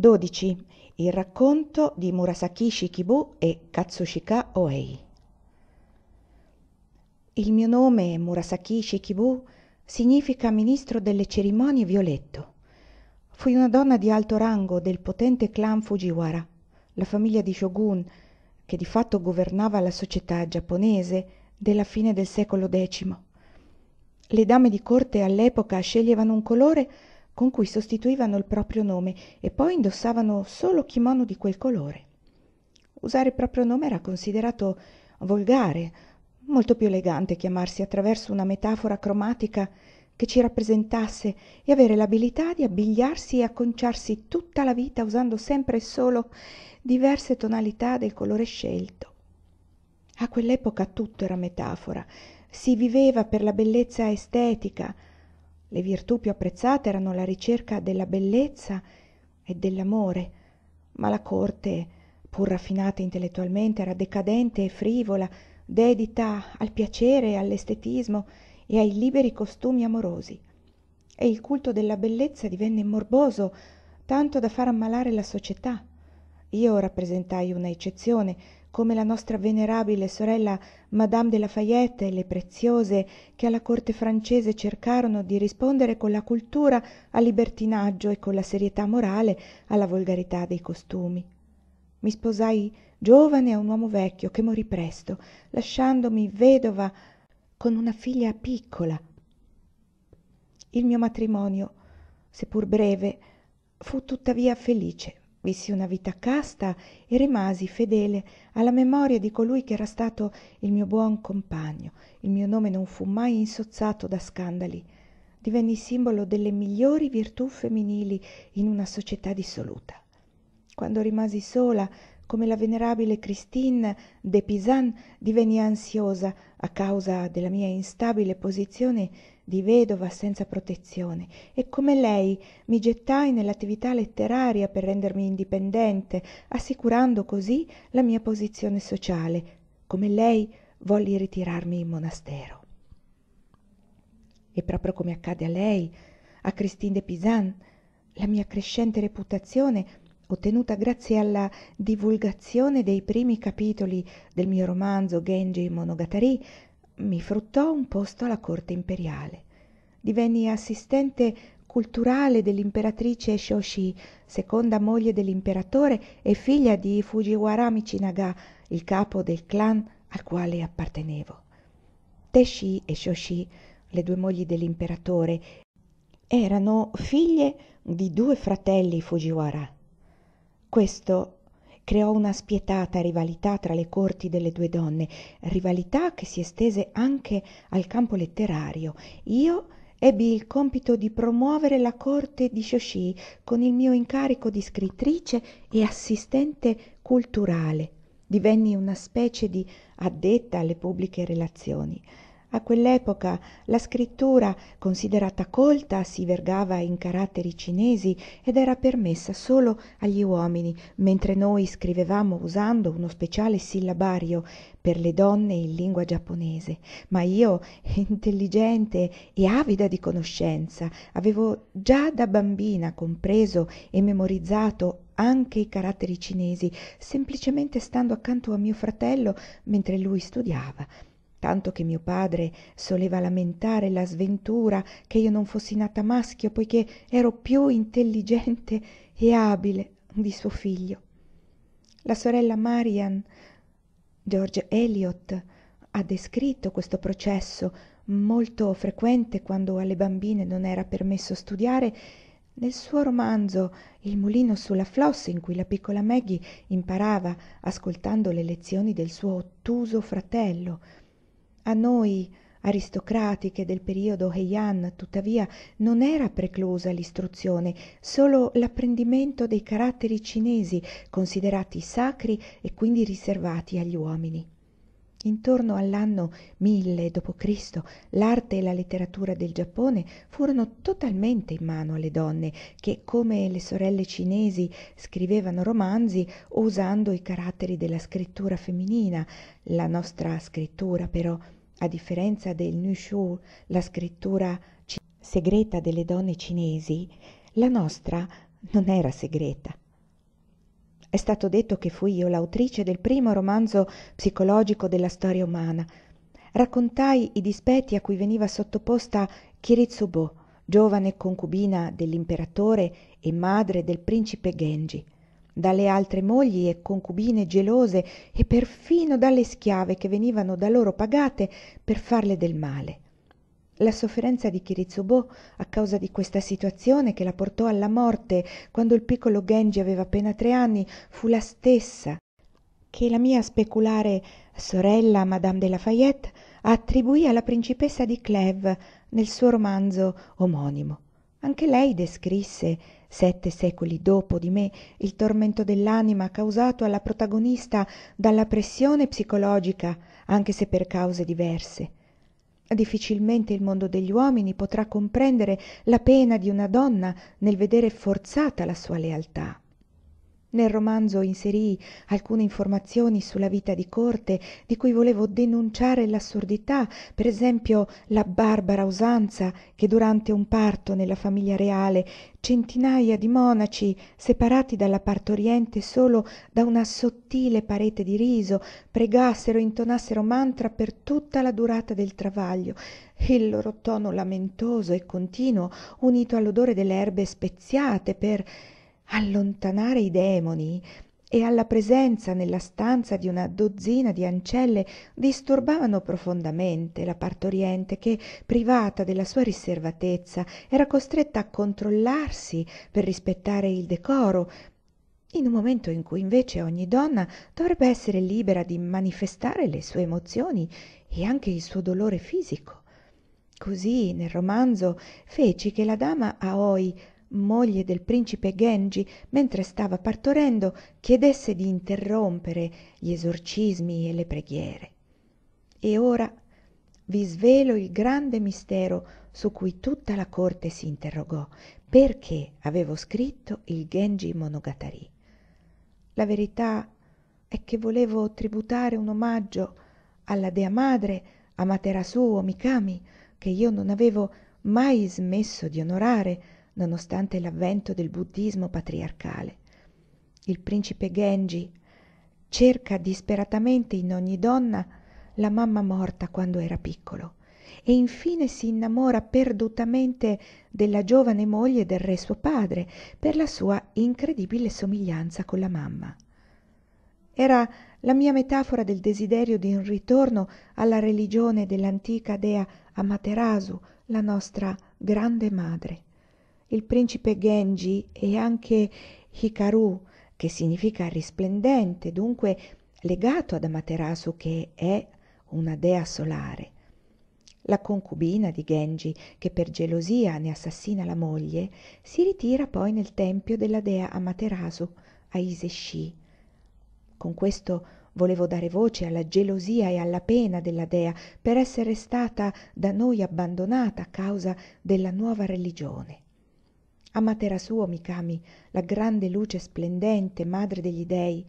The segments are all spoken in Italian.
12. Il racconto di Murasaki Shikibu e Katsushika Oei. Il mio nome, Murasaki Shikibu, significa ministro delle cerimonie violetto. Fui una donna di alto rango del potente clan Fujiwara, la famiglia di Shogun, che di fatto governava la società giapponese della fine del secolo X. Le dame di corte all'epoca sceglievano un colore con cui sostituivano il proprio nome e poi indossavano solo kimono di quel colore. Usare il proprio nome era considerato volgare, molto più elegante chiamarsi attraverso una metafora cromatica che ci rappresentasse e avere l'abilità di abbigliarsi e acconciarsi tutta la vita usando sempre e solo diverse tonalità del colore scelto. A quell'epoca tutto era metafora, si viveva per la bellezza estetica, le virtù più apprezzate erano la ricerca della bellezza e dell'amore ma la corte pur raffinata intellettualmente era decadente e frivola dedita al piacere all'estetismo e ai liberi costumi amorosi e il culto della bellezza divenne morboso tanto da far ammalare la società io rappresentai una eccezione come la nostra venerabile sorella Madame de Lafayette e le preziose che alla corte francese cercarono di rispondere con la cultura al libertinaggio e con la serietà morale alla volgarità dei costumi. Mi sposai giovane a un uomo vecchio che morì presto, lasciandomi vedova con una figlia piccola. Il mio matrimonio, seppur breve, fu tuttavia felice vissi una vita casta e rimasi fedele alla memoria di colui ch'era stato il mio buon compagno il mio nome non fu mai insozzato da scandali divenni simbolo delle migliori virtù femminili in una società dissoluta quando rimasi sola come la venerabile Christine de Pisan divenni ansiosa a causa della mia instabile posizione di vedova senza protezione e come lei mi gettai nell'attività letteraria per rendermi indipendente, assicurando così la mia posizione sociale, come lei volli ritirarmi in monastero. E proprio come accade a lei, a Christine de Pisan, la mia crescente reputazione ottenuta grazie alla divulgazione dei primi capitoli del mio romanzo Genji Monogatari, mi fruttò un posto alla corte imperiale. Divenni assistente culturale dell'imperatrice Shoshi, seconda moglie dell'imperatore e figlia di Fujiwara Michinaga, il capo del clan al quale appartenevo. Teshi e Shoshi, le due mogli dell'imperatore, erano figlie di due fratelli Fujiwara. Questo creò una spietata rivalità tra le corti delle due donne, rivalità che si estese anche al campo letterario. Io ebbi il compito di promuovere la corte di Shoshi con il mio incarico di scrittrice e assistente culturale. Divenni una specie di addetta alle pubbliche relazioni a quell'epoca la scrittura considerata colta si vergava in caratteri cinesi ed era permessa solo agli uomini mentre noi scrivevamo usando uno speciale sillabario per le donne in lingua giapponese ma io intelligente e avida di conoscenza avevo già da bambina compreso e memorizzato anche i caratteri cinesi semplicemente stando accanto a mio fratello mentre lui studiava tanto che mio padre soleva lamentare la sventura che io non fossi nata maschio poiché ero più intelligente e abile di suo figlio la sorella marian george eliot ha descritto questo processo molto frequente quando alle bambine non era permesso studiare nel suo romanzo il mulino sulla flossa in cui la piccola Maggie imparava ascoltando le lezioni del suo ottuso fratello a noi aristocratiche del periodo heian tuttavia non era preclusa l'istruzione solo l'apprendimento dei caratteri cinesi considerati sacri e quindi riservati agli uomini intorno all'anno d d.C. l'arte e la letteratura del giappone furono totalmente in mano alle donne che come le sorelle cinesi scrivevano romanzi usando i caratteri della scrittura femminina la nostra scrittura però a differenza del Nushu, la scrittura c- segreta delle donne cinesi, la nostra non era segreta. È stato detto che fui io l'autrice del primo romanzo psicologico della storia umana. Raccontai i dispetti a cui veniva sottoposta Kiritsubo, giovane concubina dell'imperatore e madre del principe Genji dalle altre mogli e concubine gelose e perfino dalle schiave che venivano da loro pagate per farle del male la sofferenza di Chirizobo a causa di questa situazione che la portò alla morte quando il piccolo Genji aveva appena tre anni fu la stessa che la mia speculare sorella Madame de Lafayette attribuì alla principessa di Clèves nel suo romanzo omonimo. Anche lei descrisse sette secoli dopo di me il tormento dell'anima causato alla protagonista dalla pressione psicologica anche se per cause diverse difficilmente il mondo degli uomini potrà comprendere la pena di una donna nel vedere forzata la sua lealtà nel romanzo inserii alcune informazioni sulla vita di corte di cui volevo denunciare l'assurdità per esempio la barbara usanza che durante un parto nella famiglia reale centinaia di monaci separati dalla partoriente solo da una sottile parete di riso pregassero e intonassero mantra per tutta la durata del travaglio il loro tono lamentoso e continuo unito all'odore delle erbe speziate per allontanare i demoni e alla presenza nella stanza di una dozzina di ancelle disturbavano profondamente la partoriente che privata della sua riservatezza era costretta a controllarsi per rispettare il decoro in un momento in cui invece ogni donna dovrebbe essere libera di manifestare le sue emozioni e anche il suo dolore fisico così nel romanzo feci che la dama aoi moglie del principe Genji, mentre stava partorendo chiedesse di interrompere gli esorcismi e le preghiere e ora vi svelo il grande mistero su cui tutta la corte si interrogò, perché avevo scritto il Genji monogatari la verità è che volevo tributare un omaggio alla dea madre amaterasu o mikami che io non avevo mai smesso di onorare nonostante l'avvento del buddismo patriarcale. Il principe Genji cerca disperatamente in ogni donna la mamma morta quando era piccolo e infine si innamora perdutamente della giovane moglie del re suo padre per la sua incredibile somiglianza con la mamma. Era la mia metafora del desiderio di un ritorno alla religione dell'antica dea Amaterasu, la nostra grande madre il principe Genji e anche Hikaru, che significa risplendente, dunque legato ad Amaterasu che è una dea solare. La concubina di Genji, che per gelosia ne assassina la moglie, si ritira poi nel tempio della dea Amaterasu a Iseshi. Con questo volevo dare voce alla gelosia e alla pena della dea per essere stata da noi abbandonata a causa della nuova religione amatera suo mikami la grande luce splendente madre degli dei,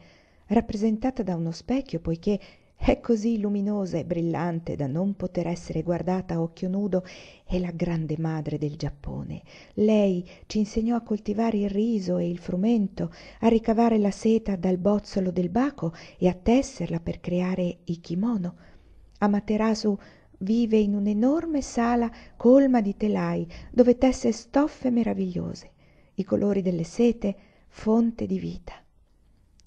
rappresentata da uno specchio poiché è così luminosa e brillante da non poter essere guardata a occhio nudo è la grande madre del giappone lei c'insegnò a coltivare il riso e il frumento a ricavare la seta dal bozzolo del baco e a tesserla per creare i kimono amaterasu vive in un'enorme sala colma di telai dove tesse stoffe meravigliose, i colori delle sete, fonte di vita.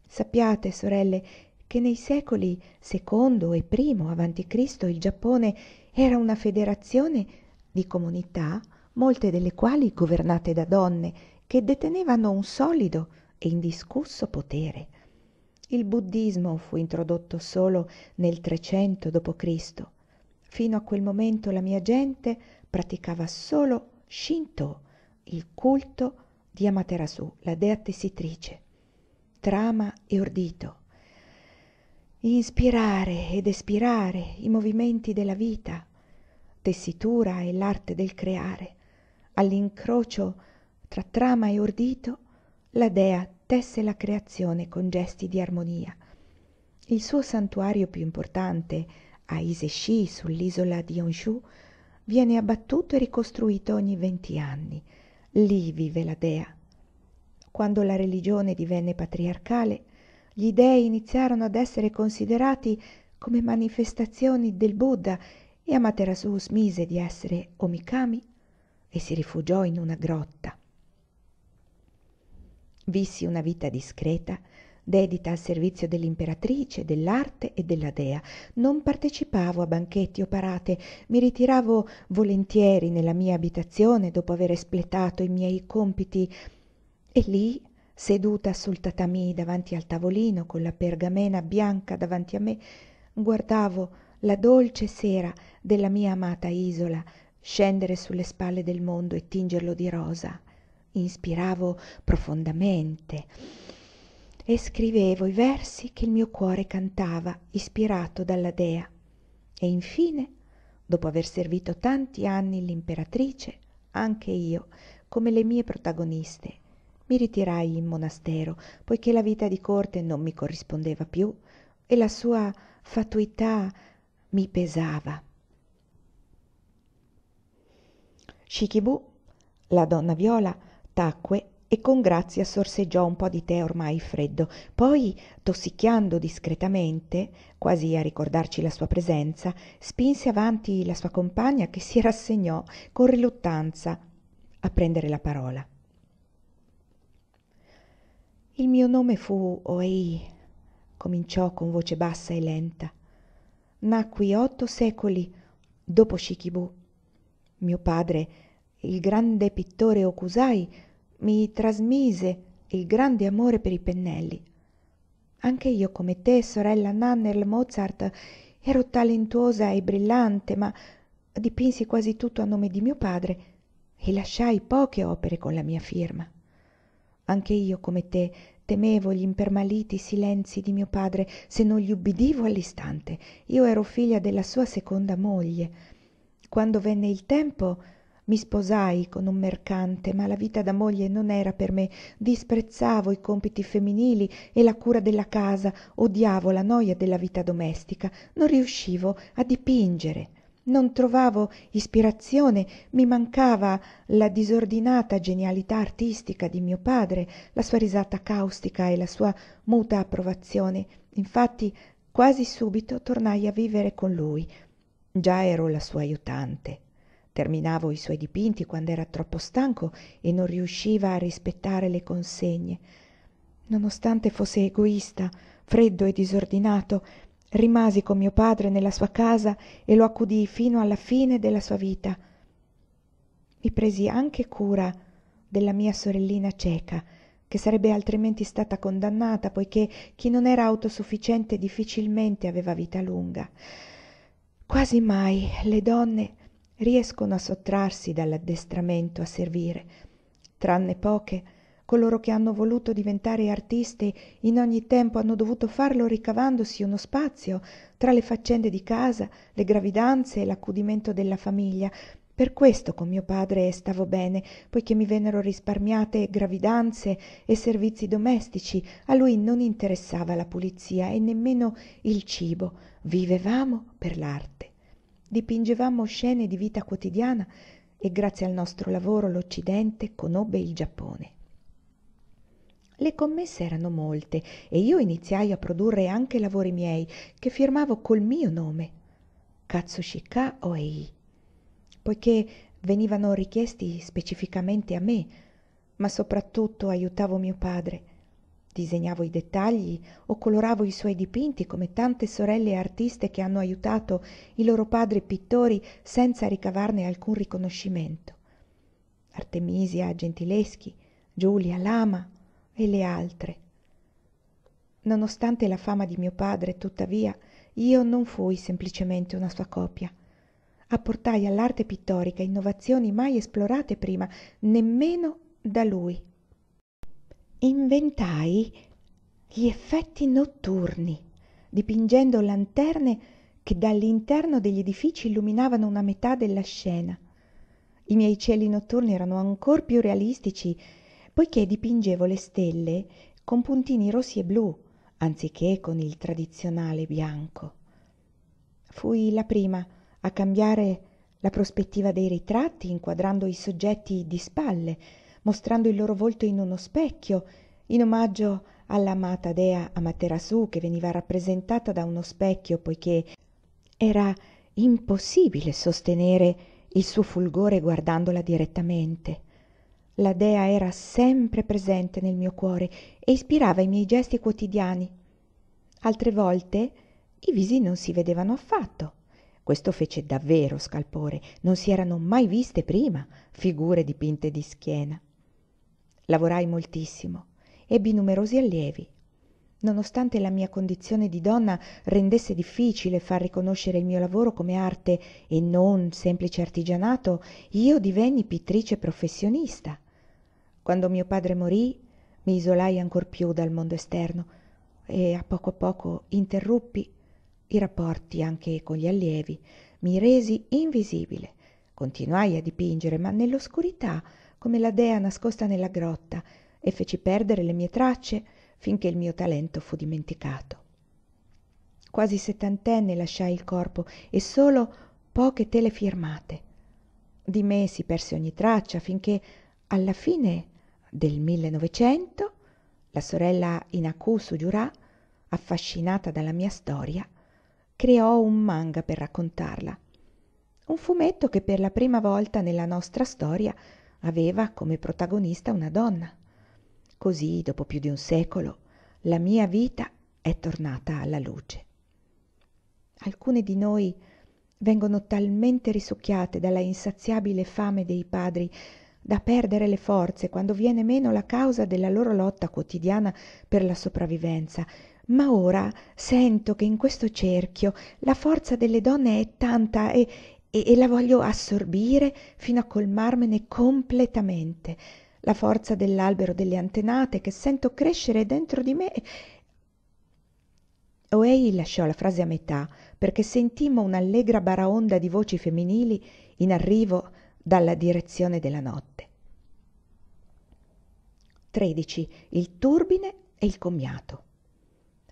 Sappiate, sorelle, che nei secoli secondo e primo avanti Cristo il Giappone era una federazione di comunità, molte delle quali governate da donne, che detenevano un solido e indiscusso potere. Il buddismo fu introdotto solo nel 300 d.C. Fino a quel momento la mia gente praticava solo Shinto, il culto di Amaterasu, la dea tessitrice, trama e ordito. Inspirare ed espirare i movimenti della vita, tessitura e l'arte del creare. All'incrocio tra trama e ordito, la dea tesse la creazione con gesti di armonia. Il suo santuario più importante a Iseshi sull'isola di Honshu, viene abbattuto e ricostruito ogni venti anni. Lì vive la dea. Quando la religione divenne patriarcale, gli dei iniziarono ad essere considerati come manifestazioni del Buddha e Amaterasu smise di essere Omikami e si rifugiò in una grotta. Vissi una vita discreta dedita al servizio dell'imperatrice, dell'arte e della dea. Non partecipavo a banchetti o parate, mi ritiravo volentieri nella mia abitazione dopo aver espletato i miei compiti e lì, seduta sul tatami davanti al tavolino con la pergamena bianca davanti a me, guardavo la dolce sera della mia amata isola scendere sulle spalle del mondo e tingerlo di rosa. Inspiravo profondamente e scrivevo i versi che il mio cuore cantava ispirato dalla dea e infine dopo aver servito tanti anni l'imperatrice anche io come le mie protagoniste mi ritirai in monastero poiché la vita di corte non mi corrispondeva più e la sua fatuità mi pesava Shikibu la donna viola tacque e con grazia sorseggiò un po di tè ormai freddo poi tossicchiando discretamente quasi a ricordarci la sua presenza spinse avanti la sua compagna che si rassegnò con riluttanza a prendere la parola il mio nome fu oei cominciò con voce bassa e lenta nacqui otto secoli dopo Shikibu. Mio padre, il grande pittore Okusai, mi trasmise il grande amore per i pennelli anche io come te sorella Nanner mozart ero talentuosa e brillante ma dipinsi quasi tutto a nome di mio padre e lasciai poche opere con la mia firma anche io come te temevo gli impermaliti silenzi di mio padre se non gli ubbidivo all'istante io ero figlia della sua seconda moglie quando venne il tempo mi sposai con un mercante ma la vita da moglie non era per me disprezzavo i compiti femminili e la cura della casa odiavo la noja della vita domestica non riuscivo a dipingere non trovavo ispirazione mi mancava la disordinata genialità artistica di mio padre la sua risata caustica e la sua muta approvazione infatti quasi subito tornai a vivere con lui già ero la sua aiutante terminavo i suoi dipinti quando era troppo stanco e non riusciva a rispettare le consegne nonostante fosse egoista freddo e disordinato rimasi con mio padre nella sua casa e lo accudii fino alla fine della sua vita Mi presi anche cura della mia sorellina cieca che sarebbe altrimenti stata condannata poiché chi non era autosufficiente difficilmente aveva vita lunga quasi mai le donne riescono a sottrarsi dall'addestramento a servire, tranne poche, coloro che hanno voluto diventare artisti in ogni tempo hanno dovuto farlo ricavandosi uno spazio tra le faccende di casa, le gravidanze e l'accudimento della famiglia. Per questo con mio padre stavo bene, poiché mi vennero risparmiate gravidanze e servizi domestici, a lui non interessava la pulizia e nemmeno il cibo, vivevamo per l'arte dipingevamo scene di vita quotidiana e grazie al nostro lavoro l'Occidente conobbe il Giappone. Le commesse erano molte e io iniziai a produrre anche lavori miei che firmavo col mio nome, Katsushika Oei, poiché venivano richiesti specificamente a me, ma soprattutto aiutavo mio padre disegnavo i dettagli o coloravo i suoi dipinti come tante sorelle artiste che hanno aiutato i loro padri pittori senza ricavarne alcun riconoscimento artemisia gentileschi giulia lama e le altre nonostante la fama di mio padre tuttavia io non fui semplicemente una sua copia apportai all'arte pittorica innovazioni mai esplorate prima nemmeno da lui inventai gli effetti notturni dipingendo lanterne che dall'interno degli edifici illuminavano una metà della scena i miei cieli notturni erano ancor più realistici poiché dipingevo le stelle con puntini rossi e blu anziché con il tradizionale bianco fui la prima a cambiare la prospettiva dei ritratti inquadrando i soggetti di spalle mostrando il loro volto in uno specchio in omaggio all'amata dea Amaterasu che veniva rappresentata da uno specchio poiché era impossibile sostenere il suo fulgore guardandola direttamente. La dea era sempre presente nel mio cuore e ispirava i miei gesti quotidiani. Altre volte i visi non si vedevano affatto. Questo fece davvero scalpore, non si erano mai viste prima figure dipinte di schiena. Lavorai moltissimo, ebbi numerosi allievi. Nonostante la mia condizione di donna rendesse difficile far riconoscere il mio lavoro come arte e non semplice artigianato, io divenni pittrice professionista. Quando mio padre morì, mi isolai ancor più dal mondo esterno e a poco a poco interruppi i rapporti anche con gli allievi, mi resi invisibile. Continuai a dipingere, ma nell'oscurità come la dea nascosta nella grotta e feci perdere le mie tracce finché il mio talento fu dimenticato quasi settantenne lasciai il corpo e solo poche tele firmate di me si perse ogni traccia finché alla fine del 1900 la sorella Inaku Sugiura, affascinata dalla mia storia, creò un manga per raccontarla. Un fumetto che per la prima volta nella nostra storia aveva come protagonista una donna così dopo più di un secolo la mia vita è tornata alla luce alcune di noi vengono talmente risucchiate dalla insaziabile fame dei padri da perdere le forze quando viene meno la causa della loro lotta quotidiana per la sopravvivenza ma ora sento che in questo cerchio la forza delle donne è tanta e e, e la voglio assorbire fino a colmarmene completamente. La forza dell'albero delle antenate che sento crescere dentro di me Oei lasciò la frase a metà perché sentimmo un'allegra baraonda di voci femminili in arrivo dalla direzione della notte. 13. Il turbine e il commiato.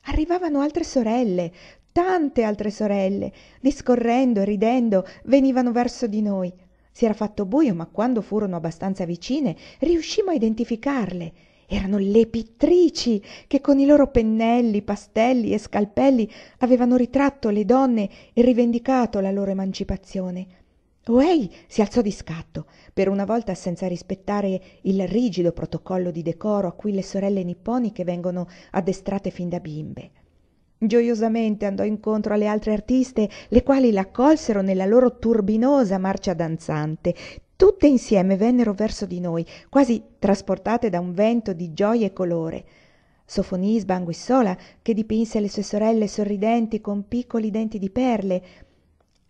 Arrivavano altre sorelle, tante altre sorelle discorrendo e ridendo venivano verso di noi si era fatto bujo ma quando furono abbastanza vicine riuscimmo a identificarle erano le pittrici che con i loro pennelli pastelli e scalpelli avevano ritratto le donne e rivendicato la loro emancipazione oei si alzò di scatto per una volta senza rispettare il rigido protocollo di decoro a cui le sorelle nipponiche vengono addestrate fin da bimbe gioiosamente andò incontro alle altre artiste le quali l'accolsero nella loro turbinosa marcia danzante tutte insieme vennero verso di noi quasi trasportate da un vento di gioia e colore Sofonisba Anguissola, che dipinse le sue sorelle sorridenti con piccoli denti di perle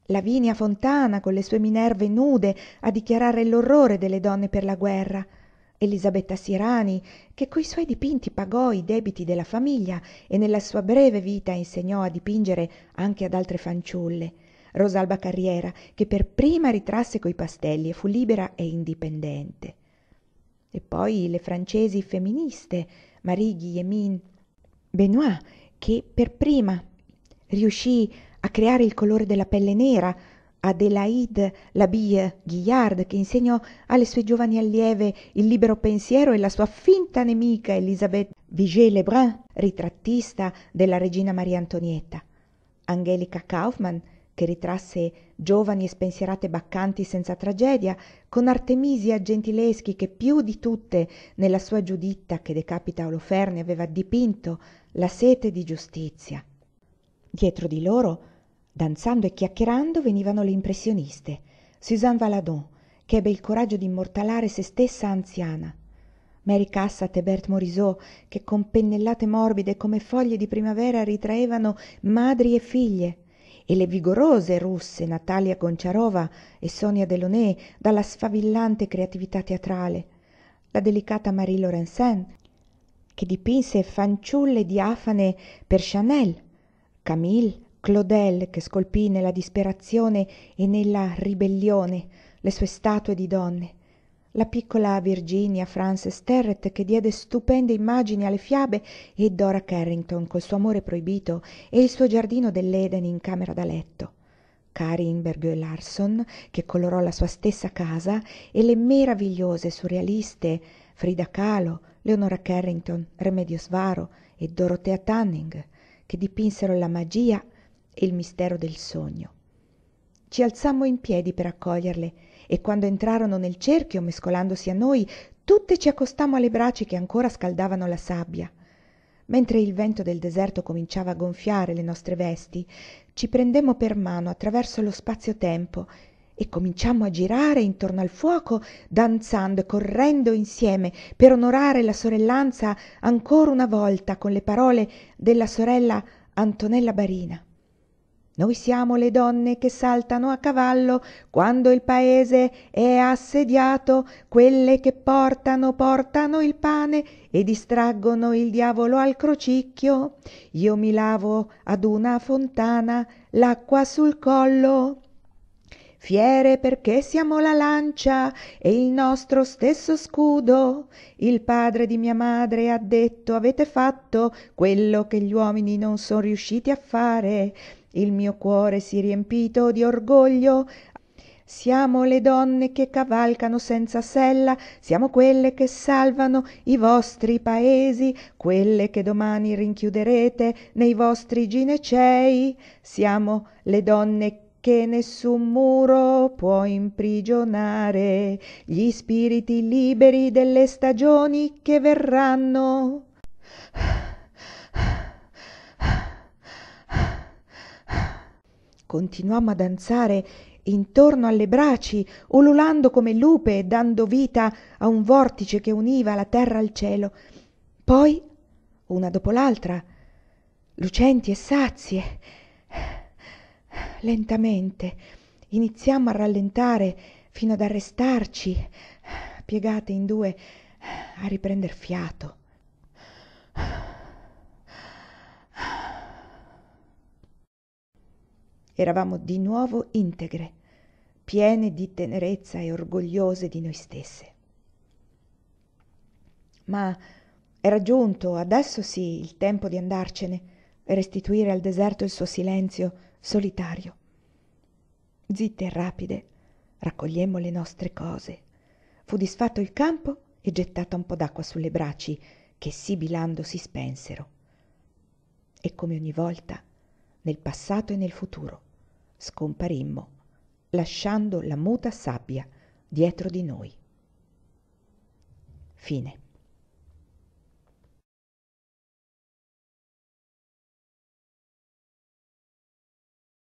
lavinia fontana con le sue minerve nude a dichiarare l'orrore delle donne per la guerra elisabetta Sirani, che coi suoi dipinti pagò i debiti della famiglia e nella sua breve vita insegnò a dipingere anche ad altre fanciulle rosalba carriera che per prima ritrasse coi pastelli e fu libera e indipendente e poi le francesi femministe marie Guillemin, benoît che per prima riuscì a creare il colore della pelle nera Adelaide Labille Guillard che insegnò alle sue giovani allieve il libero pensiero e la sua finta nemica Elisabeth Vigée-Lebrun, ritrattista della regina Maria Antonietta. Angelica Kaufmann che ritrasse giovani e spensierate baccanti senza tragedia, con Artemisia Gentileschi che più di tutte nella sua Giuditta che decapita Oloferne aveva dipinto la sete di giustizia. Dietro di loro danzando e chiacchierando venivano le impressioniste suzanne valadon ebbe il coraggio di immortalare se stessa anziana mary cassatt e berthe morisot che con pennellate morbide come foglie di primavera ritraevano madri e figlie e le vigorose russe natalia gonciarova e sonia delaunay dalla sfavillante creatività teatrale la delicata marie laurencin che dipinse fanciulle diafane per chanel camille claudel che scolpì nella disperazione e nella ribellione le sue statue di donne la piccola virginia frances terrett che diede stupende immagini alle fiabe e dora carrington col suo amore proibito e il suo giardino dell'eden in camera da letto Karin carinberg larson che colorò la sua stessa casa e le meravigliose surrealiste frida kahlo leonora carrington remedio svaro e Dorothea tanning che dipinsero la magia e il mistero del sogno. Ci alzammo in piedi per accoglierle e quando entrarono nel cerchio, mescolandosi a noi, tutte ci accostammo alle braccia che ancora scaldavano la sabbia. Mentre il vento del deserto cominciava a gonfiare le nostre vesti, ci prendemmo per mano attraverso lo spazio-tempo e cominciammo a girare intorno al fuoco, danzando e correndo insieme per onorare la sorellanza ancora una volta con le parole della sorella Antonella Barina. Noi siamo le donne che saltano a cavallo quando il paese è assediato, quelle che portano, portano il pane e distraggono il diavolo al crocicchio. Io mi lavo ad una fontana l'acqua sul collo. Fiere perché siamo la lancia e il nostro stesso scudo. Il padre di mia madre ha detto avete fatto quello che gli uomini non sono riusciti a fare il mio cuore si riempito di orgoglio siamo le donne che cavalcano senza sella, siamo quelle che salvano i vostri paesi, quelle che domani rinchiuderete nei vostri ginecei. Siamo le donne che nessun muro può imprigionare, gli spiriti liberi delle stagioni che verranno. continuammo a danzare intorno alle braci ululando come lupe e dando vita a un vortice che univa la terra al cielo poi una dopo l'altra lucenti e sazie lentamente iniziammo a rallentare fino ad arrestarci piegate in due a riprender fiato eravamo di nuovo integre, piene di tenerezza e orgogliose di noi stesse. Ma era giunto, adesso sì, il tempo di andarcene e restituire al deserto il suo silenzio solitario. Zitte e rapide raccogliemmo le nostre cose. Fu disfatto il campo e gettata un po' d'acqua sulle braci che sibilando si spensero. E come ogni volta, nel passato e nel futuro, scomparimmo, lasciando la muta sabbia dietro di noi fine